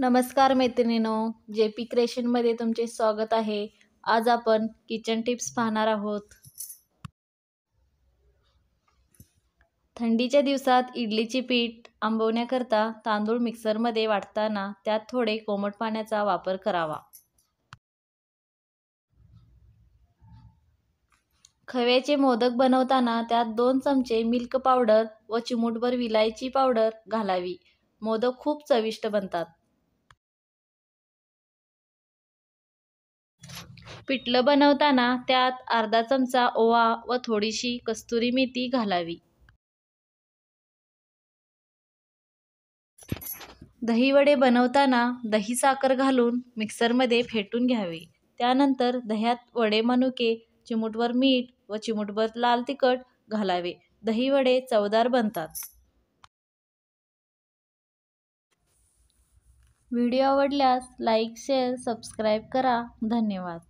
नमस्कार मैत्रिणीनो J P क्रेशनमध्ये तुमचे स्वागत आहे आज आपण किचन टिप्स पाहणार आहोत थंडीच्या दिवसात इडलीची पीठ आंबवण्याकरता तांदूळ मिक्सरमध्ये वाटताना त्यात थोडे कोमट पाण्याचा वापर करावा खव्याचे मोदक बनवताना त्यात दोन चमचे मिल्क पावडर व चिमूटभर विलायची पावडर घालावी मोदक खूप चविष्ट बनतात पिठलं बनवताना त्यात अर्धा चमचा ओवा व थोडीशी कस्तुरी मेथी घालावी वडे बनवताना दही साखर घालून मिक्सरमध्ये फेटून घ्यावे त्यानंतर दह्यात वडे मनुके चिमुटवर मीठ व चिमूटभर लाल तिखट घालावे दहीवडे चवदार बनतात व्हिडिओ आवडल्यास लाईक शेअर सबस्क्राईब करा धन्यवाद